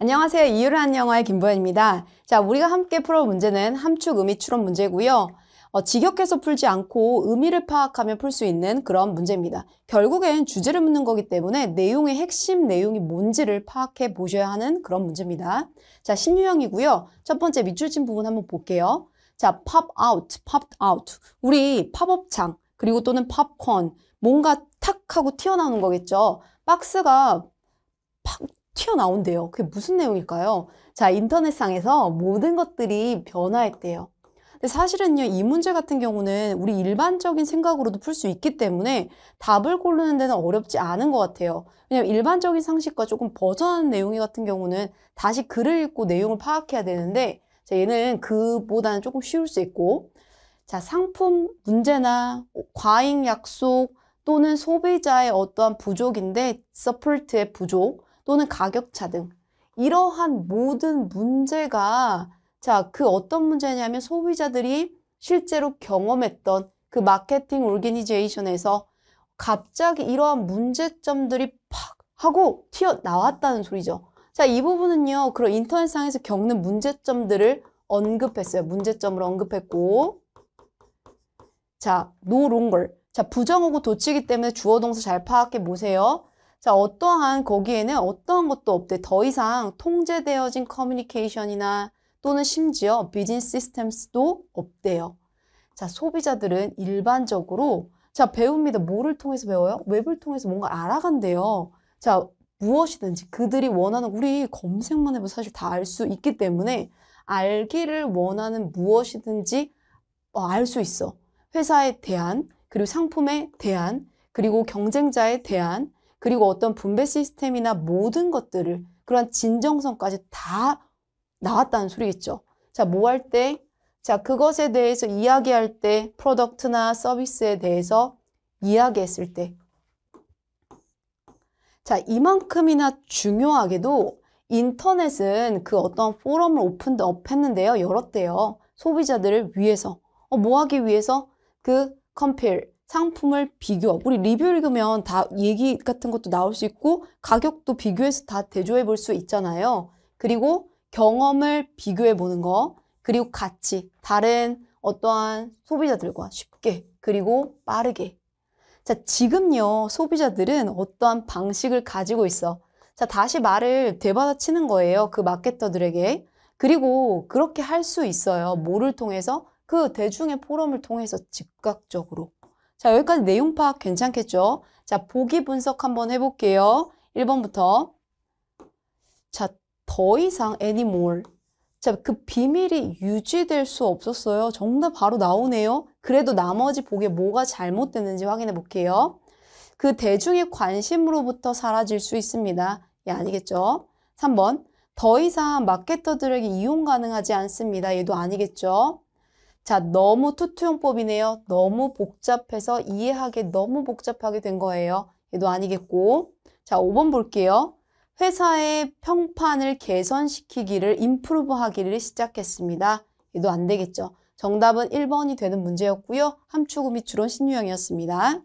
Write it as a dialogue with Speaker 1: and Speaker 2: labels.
Speaker 1: 안녕하세요. 이유란 영화의 김보현입니다. 자, 우리가 함께 풀어 볼 문제는 함축 의미 추론 문제고요. 어, 직역해서 풀지 않고 의미를 파악하며 풀 수 있는 그런 문제입니다. 결국엔 주제를 묻는 거기 때문에 내용의 핵심 내용이 뭔지를 파악해 보셔야 하는 그런 문제입니다. 자, 신유형이고요. 첫 번째 밑줄친 부분 한번 볼게요. 자, pop out, popped out. 우리 팝업창, 그리고 또는 팝콘, 뭔가 탁 하고 튀어나오는 거겠죠. 박스가 팍 튀어나온대요. 그게 무슨 내용일까요? 자, 인터넷상에서 모든 것들이 변화했대요. 근데 사실은요, 이 문제 같은 경우는 우리 일반적인 생각으로도 풀 수 있기 때문에 답을 고르는 데는 어렵지 않은 것 같아요. 왜냐면 일반적인 상식과 조금 벗어나는 내용이 같은 경우는 다시 글을 읽고 내용을 파악해야 되는데, 자, 얘는 그보다는 조금 쉬울 수 있고, 자, 상품 문제나 과잉 약속 또는 소비자의 어떠한 부족인데, 서플트의 부족, 또는 가격차 등 이러한 모든 문제가 자, 그 어떤 문제냐면 소비자들이 실제로 경험했던 그 마케팅 오르게니제이션에서 갑자기 이러한 문제점들이 팍 하고 튀어나왔다는 소리죠. 자, 이 부분은요. 그런 인터넷상에서 겪는 문제점들을 언급했어요. 문제점을 언급했고. 자, 노 o 걸 n g 자, 부정하고 도치기 때문에 주어 동사 잘 파악해 보세요. 자, 어떠한 거기에는 어떠한 것도 없대. 더 이상 통제되어진 커뮤니케이션이나 또는 심지어 비즈니스 시스템스도 없대요. 자, 소비자들은 일반적으로 자, 배웁니다. 뭐를 통해서 배워요? 웹을 통해서 뭔가 알아간대요. 자, 무엇이든지 그들이 원하는 우리 검색만 해도 사실 다 알 수 있기 때문에 알기를 원하는 무엇이든지 어, 알수 있어. 회사에 대한, 그리고 상품에 대한, 그리고 경쟁자에 대한, 그리고 어떤 분배 시스템이나 모든 것들을 그러한 진정성까지 다 나왔다는 소리겠죠. 자, 뭐 할 때? 자, 그것에 대해서 이야기할 때, 프로덕트나 서비스에 대해서 이야기했을 때. 자, 이만큼이나 중요하게도 인터넷은 그 어떤 포럼을 오픈드 업 했는데요. 열었대요. 소비자들을 위해서. 어, 뭐 하기 위해서? 그 컴필, 상품을 비교, 우리 리뷰 읽으면 다 얘기 같은 것도 나올 수 있고 가격도 비교해서 다 대조해 볼 수 있잖아요. 그리고 경험을 비교해 보는 거, 그리고 가치, 다른 어떠한 소비자들과 쉽게 그리고 빠르게. 자, 지금요, 소비자들은 어떠한 방식을 가지고 있어. 자, 다시 말을 되받아치는 거예요. 그 마케터들에게. 그리고 그렇게 할 수 있어요. 뭐를 통해서? 그 대중의 포럼을 통해서 즉각적으로. 자, 여기까지 내용 파악 괜찮겠죠? 자, 보기 분석 한번 해볼게요. 1번부터. 자, 더 이상 애니몰. 자, 그 비밀이 유지될 수 없었어요. 정답 바로 나오네요. 그래도 나머지 보기에 뭐가 잘못됐는지 확인해 볼게요. 그 대중의 관심으로부터 사라질 수 있습니다. 예, 아니겠죠? 3번. 더 이상 마케터들에게 이용 가능하지 않습니다. 얘도 아니겠죠? 자, 너무 투투용법이네요. 너무 복잡해서 이해하게 너무 복잡하게 된 거예요. 얘도 아니겠고. 자, 5번 볼게요. 회사의 평판을 개선시키기를 임프루브하기를 시작했습니다. 얘도 안 되겠죠. 정답은 1번이 되는 문제였고요. 함축음이 주론 신유형이었습니다.